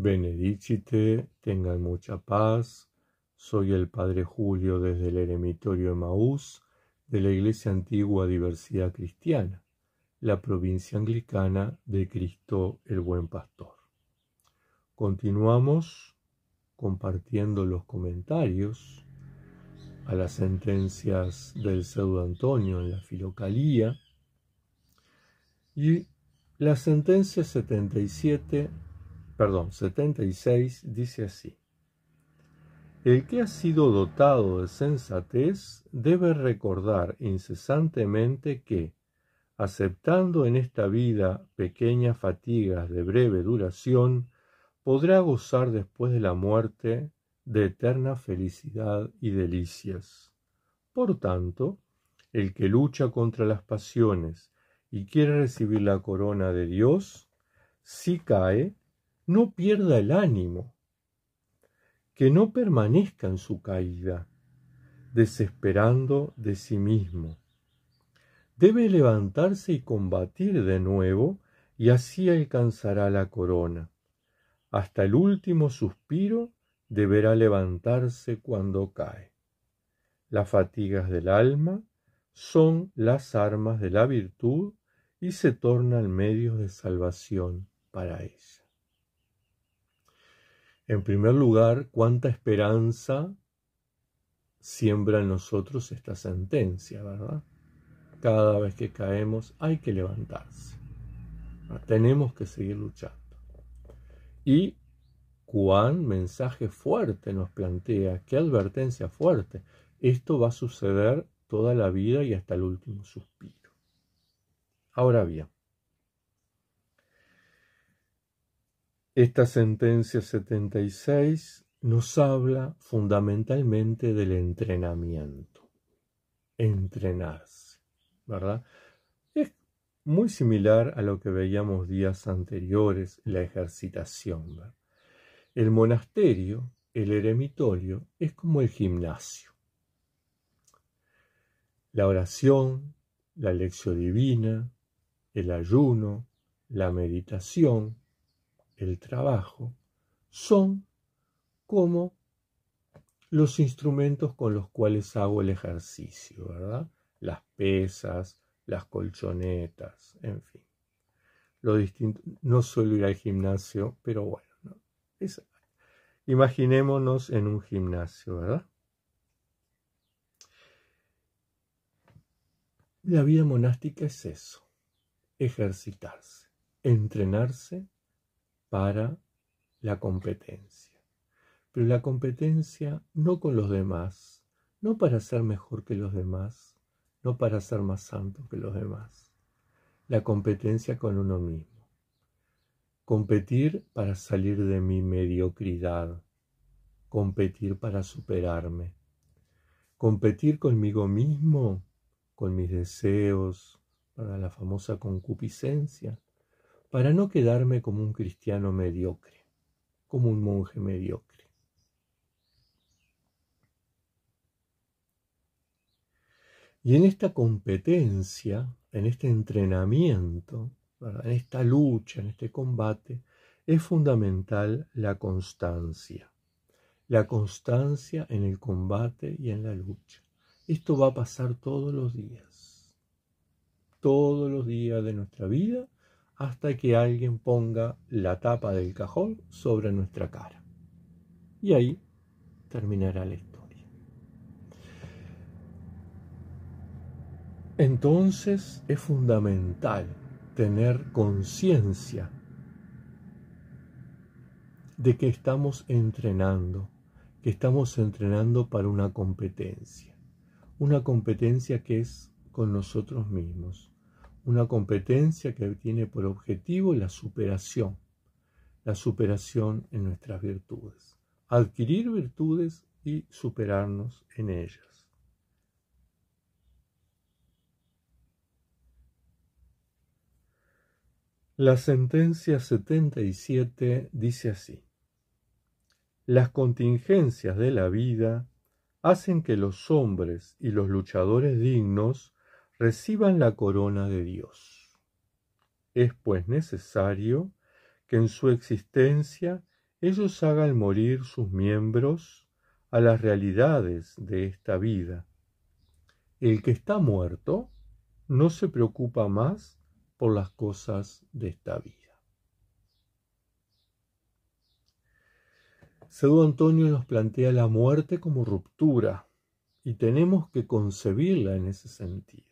Benedicite, tengan mucha paz. Soy el Padre Julio desde el Eremitorio Maús de la Iglesia Antigua Diversidad Cristiana, la provincia anglicana de Cristo el Buen Pastor. Continuamos compartiendo los comentarios a las sentencias del pseudo Antonio en la Filocalía y la sentencia 77 perdón, 76 dice así. El que ha sido dotado de sensatez debe recordar incesantemente que, aceptando en esta vida pequeñas fatigas de breve duración, podrá gozar después de la muerte de eterna felicidad y delicias. Por tanto, el que lucha contra las pasiones y quiere recibir la corona de Dios, si cae, no pierda el ánimo, que no permanezca en su caída, desesperando de sí mismo. Debe levantarse y combatir de nuevo, y así alcanzará la corona. Hasta el último suspiro deberá levantarse cuando cae. Las fatigas del alma son las armas de la virtud y se tornan medios de salvación para ella. En primer lugar, cuánta esperanza siembra en nosotros esta sentencia, ¿verdad? Cada vez que caemos hay que levantarse. Ah, tenemos que seguir luchando. Y cuán mensaje fuerte nos plantea, qué advertencia fuerte. Esto va a suceder toda la vida y hasta el último suspiro. Ahora bien, Esta sentencia 76 nos habla fundamentalmente del entrenamiento, entrenarse, ¿verdad? Es muy similar a lo que veíamos días anteriores, la ejercitación. El monasterio, el eremitorio, es como el gimnasio. La oración, la lección divina, el ayuno, la meditación, el trabajo son como los instrumentos con los cuales hago el ejercicio, ¿verdad? Las pesas, las colchonetas, en fin. Lo no suelo ir al gimnasio, pero bueno, imaginémonos en un gimnasio, ¿verdad? La vida monástica es eso, ejercitarse, entrenarse para la competencia. Pero la competencia no con los demás, no para ser mejor que los demás, no para ser más santo que los demás. La competencia con uno mismo. Competir para salir de mi mediocridad. Competir para superarme. Competir conmigo mismo, con mis deseos, para la famosa concupiscencia para no quedarme como un cristiano mediocre, como un monje mediocre. Y en esta competencia, en este entrenamiento, en esta lucha, en este combate, es fundamental la constancia. La constancia en el combate y en la lucha. Esto va a pasar todos los días. Todos los días de nuestra vida hasta que alguien ponga la tapa del cajón sobre nuestra cara. Y ahí terminará la historia. Entonces es fundamental tener conciencia de que estamos entrenando, que estamos entrenando para una competencia, una competencia que es con nosotros mismos una competencia que tiene por objetivo la superación, la superación en nuestras virtudes, adquirir virtudes y superarnos en ellas. La sentencia 77 dice así, las contingencias de la vida hacen que los hombres y los luchadores dignos reciban la corona de Dios. Es pues necesario que en su existencia ellos hagan morir sus miembros a las realidades de esta vida. El que está muerto no se preocupa más por las cosas de esta vida. Pseudo Antonio nos plantea la muerte como ruptura y tenemos que concebirla en ese sentido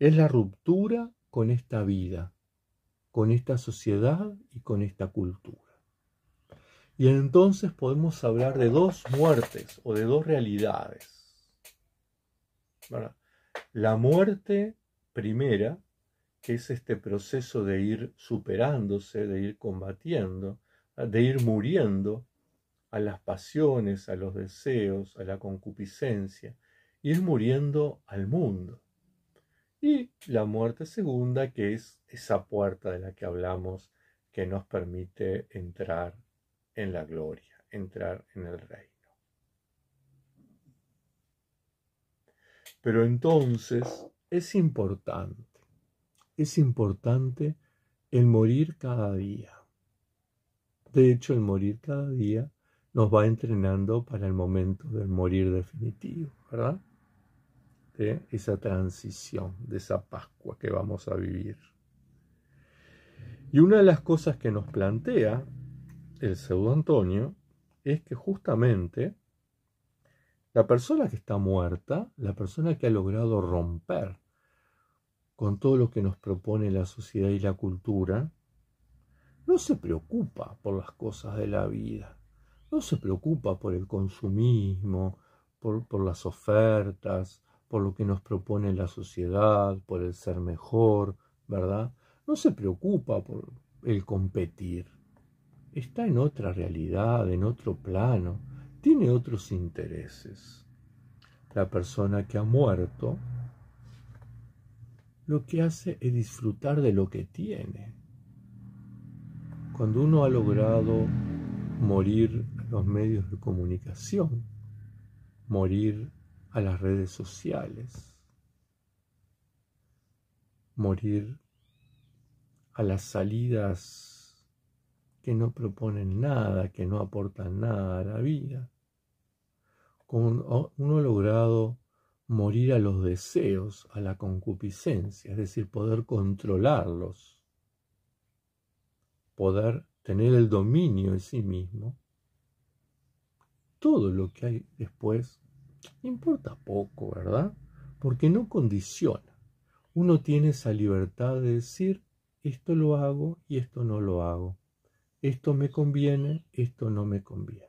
es la ruptura con esta vida, con esta sociedad y con esta cultura. Y entonces podemos hablar de dos muertes o de dos realidades. La muerte primera, que es este proceso de ir superándose, de ir combatiendo, de ir muriendo a las pasiones, a los deseos, a la concupiscencia, ir muriendo al mundo. Y la muerte segunda, que es esa puerta de la que hablamos, que nos permite entrar en la gloria, entrar en el reino. Pero entonces es importante, es importante el morir cada día. De hecho, el morir cada día nos va entrenando para el momento del morir definitivo, ¿verdad? ¿eh? esa transición de esa Pascua que vamos a vivir. Y una de las cosas que nos plantea el pseudo Antonio es que justamente la persona que está muerta, la persona que ha logrado romper con todo lo que nos propone la sociedad y la cultura, no se preocupa por las cosas de la vida, no se preocupa por el consumismo, por, por las ofertas, por lo que nos propone la sociedad, por el ser mejor, ¿verdad? No se preocupa por el competir. Está en otra realidad, en otro plano, tiene otros intereses. La persona que ha muerto lo que hace es disfrutar de lo que tiene. Cuando uno ha logrado morir los medios de comunicación, morir a las redes sociales, morir a las salidas que no proponen nada, que no aportan nada a la vida. con uno ha logrado morir a los deseos, a la concupiscencia, es decir, poder controlarlos, poder tener el dominio en sí mismo, todo lo que hay después importa poco, ¿verdad? Porque no condiciona. Uno tiene esa libertad de decir, esto lo hago y esto no lo hago. Esto me conviene, esto no me conviene.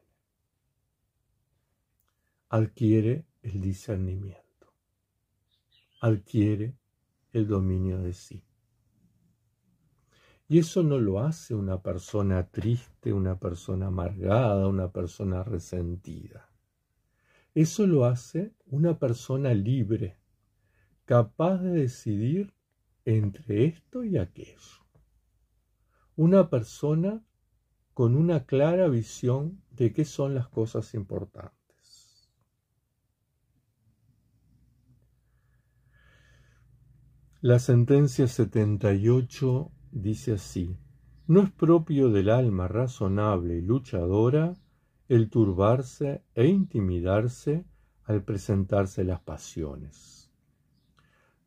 Adquiere el discernimiento. Adquiere el dominio de sí. Y eso no lo hace una persona triste, una persona amargada, una persona resentida. Eso lo hace una persona libre, capaz de decidir entre esto y aquello. Una persona con una clara visión de qué son las cosas importantes. La sentencia 78 dice así, no es propio del alma razonable y luchadora el turbarse e intimidarse al presentarse las pasiones,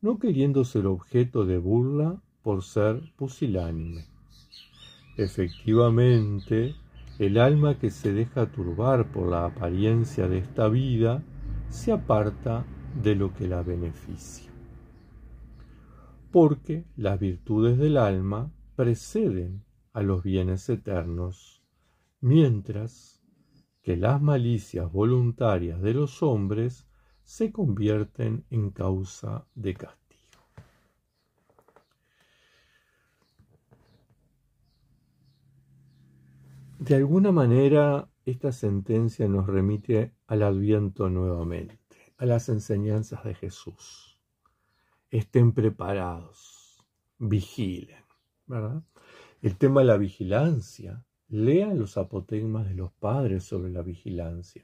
no queriendo ser objeto de burla por ser pusilánime. Efectivamente, el alma que se deja turbar por la apariencia de esta vida se aparta de lo que la beneficia. Porque las virtudes del alma preceden a los bienes eternos, mientras que las malicias voluntarias de los hombres se convierten en causa de castigo. De alguna manera, esta sentencia nos remite al adviento nuevamente, a las enseñanzas de Jesús. Estén preparados, vigilen. El tema de la vigilancia Lea los apotegmas de los padres sobre la vigilancia.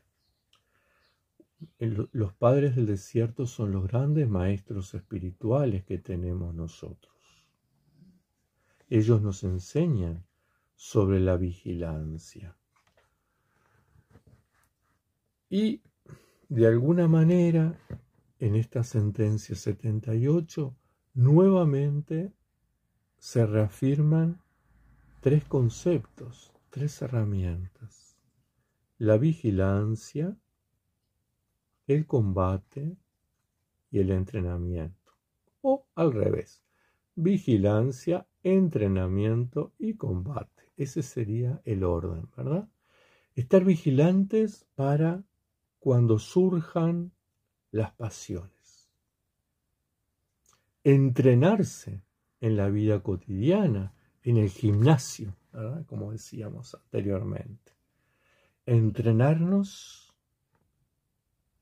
Los padres del desierto son los grandes maestros espirituales que tenemos nosotros. Ellos nos enseñan sobre la vigilancia. Y de alguna manera, en esta sentencia 78, nuevamente se reafirman tres conceptos, tres herramientas. La vigilancia, el combate y el entrenamiento. O al revés, vigilancia, entrenamiento y combate. Ese sería el orden, ¿verdad? Estar vigilantes para cuando surjan las pasiones. Entrenarse en la vida cotidiana en el gimnasio, ¿verdad? como decíamos anteriormente. Entrenarnos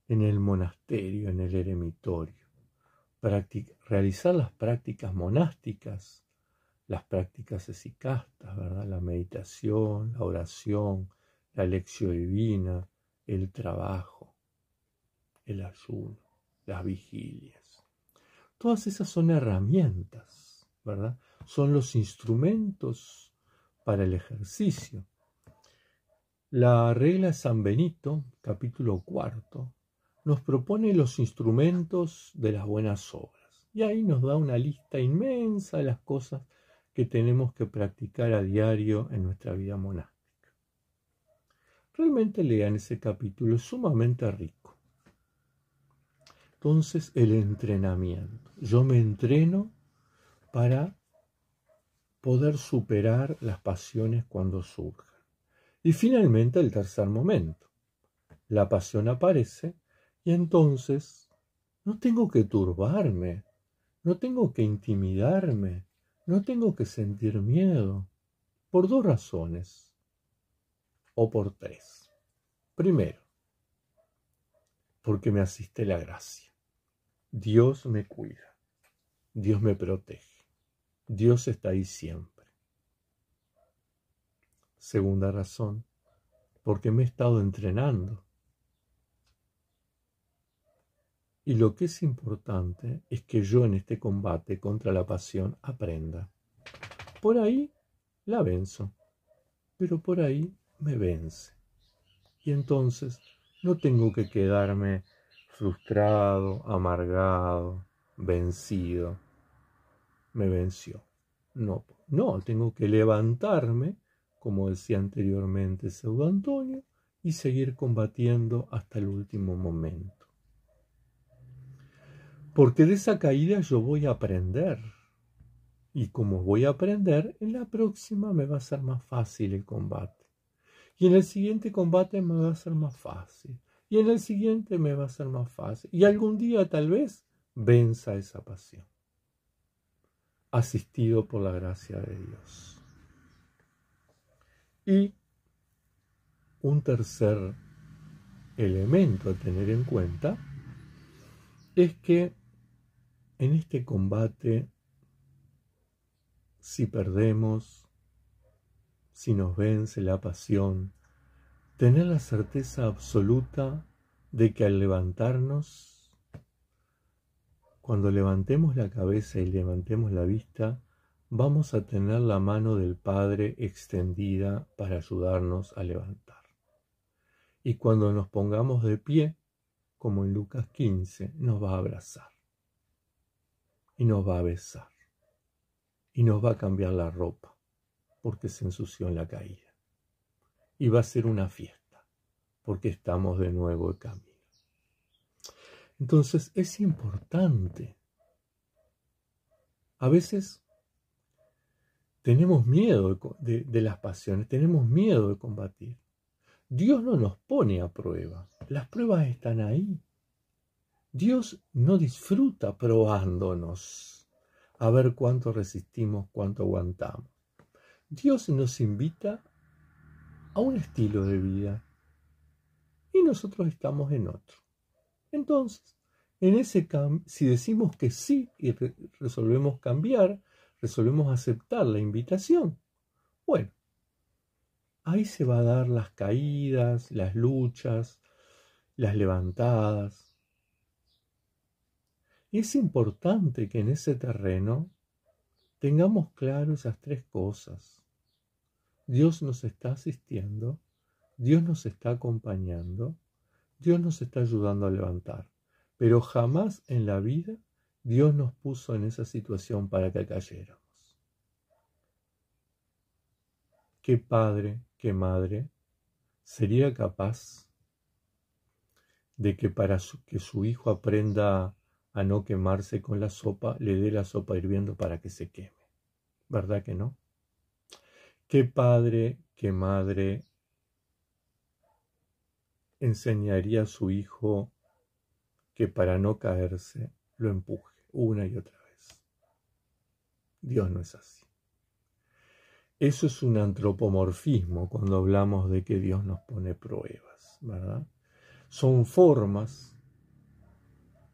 en el monasterio, en el eremitorio, realizar las prácticas monásticas, las prácticas esicastas, ¿verdad? la meditación, la oración, la lección divina, el trabajo, el ayuno, las vigilias. Todas esas son herramientas, ¿verdad? son los instrumentos para el ejercicio. La regla San Benito, capítulo cuarto, nos propone los instrumentos de las buenas obras. Y ahí nos da una lista inmensa de las cosas que tenemos que practicar a diario en nuestra vida monástica. Realmente lean ese capítulo, es sumamente rico. Entonces, el entrenamiento. Yo me entreno para poder superar las pasiones cuando surjan. Y finalmente el tercer momento. La pasión aparece y entonces no tengo que turbarme, no tengo que intimidarme, no tengo que sentir miedo, por dos razones, o por tres. Primero, porque me asiste la gracia. Dios me cuida, Dios me protege. Dios está ahí siempre. Segunda razón, porque me he estado entrenando. Y lo que es importante es que yo en este combate contra la pasión aprenda. Por ahí la venzo, pero por ahí me vence. Y entonces no tengo que quedarme frustrado, amargado, vencido me venció. No, no, tengo que levantarme, como decía anteriormente Pseudo Antonio, y seguir combatiendo hasta el último momento. Porque de esa caída yo voy a aprender. Y como voy a aprender, en la próxima me va a ser más fácil el combate. Y en el siguiente combate me va a ser más fácil. Y en el siguiente me va a ser más fácil. Y algún día tal vez venza esa pasión asistido por la gracia de Dios. Y un tercer elemento a tener en cuenta es que en este combate, si perdemos, si nos vence la pasión, tener la certeza absoluta de que al levantarnos cuando levantemos la cabeza y levantemos la vista, vamos a tener la mano del Padre extendida para ayudarnos a levantar. Y cuando nos pongamos de pie, como en Lucas 15, nos va a abrazar y nos va a besar y nos va a cambiar la ropa porque se ensució en la caída. Y va a ser una fiesta porque estamos de nuevo de camino. Entonces es importante. A veces tenemos miedo de, las pasiones, tenemos miedo de combatir. Dios no nos pone a prueba. Las pruebas están ahí. Dios no disfruta probándonos a ver cuánto resistimos, cuánto aguantamos. Dios nos invita a un estilo de vida y nosotros estamos en otro. Entonces, en ese si decimos que sí y resolvemos cambiar, resolvemos aceptar la invitación, bueno, ahí se va a dar las caídas, las luchas, las levantadas. Y es importante que en ese terreno tengamos claro esas tres cosas. Dios nos está asistiendo, Dios nos está acompañando Dios nos está ayudando a levantar, pero jamás en la vida Dios nos puso en esa situación para que cayéramos. ¿Qué padre, qué madre sería capaz de que para que su hijo aprenda a no quemarse con la sopa, le dé la sopa hirviendo para que se queme? ¿Verdad que no? ¿Qué padre, qué madre enseñaría a su hijo que para no caerse lo empuje una y otra vez. Dios no es así. Eso es un antropomorfismo cuando hablamos de que Dios nos pone pruebas, ¿verdad? Son formas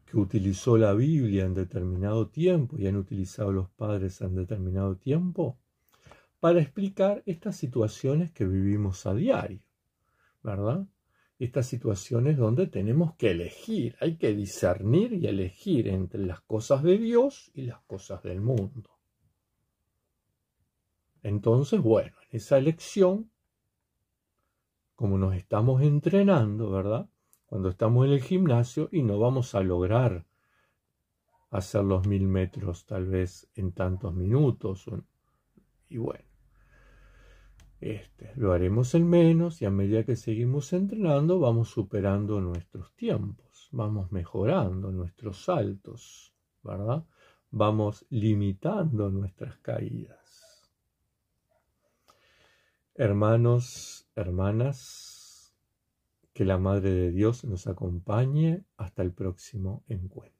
que utilizó la Biblia en determinado tiempo y han utilizado los padres en determinado tiempo para explicar estas situaciones que vivimos a diario, ¿verdad? estas situaciones donde tenemos que elegir, hay que discernir y elegir entre las cosas de Dios y las cosas del mundo. Entonces, bueno, en esa elección, como nos estamos entrenando, ¿verdad? Cuando estamos en el gimnasio y no vamos a lograr hacer los mil metros tal vez en tantos minutos, y bueno este, lo haremos en menos y a medida que seguimos entrenando vamos superando nuestros tiempos, vamos mejorando nuestros saltos, ¿verdad? Vamos limitando nuestras caídas. Hermanos, hermanas, que la Madre de Dios nos acompañe hasta el próximo encuentro.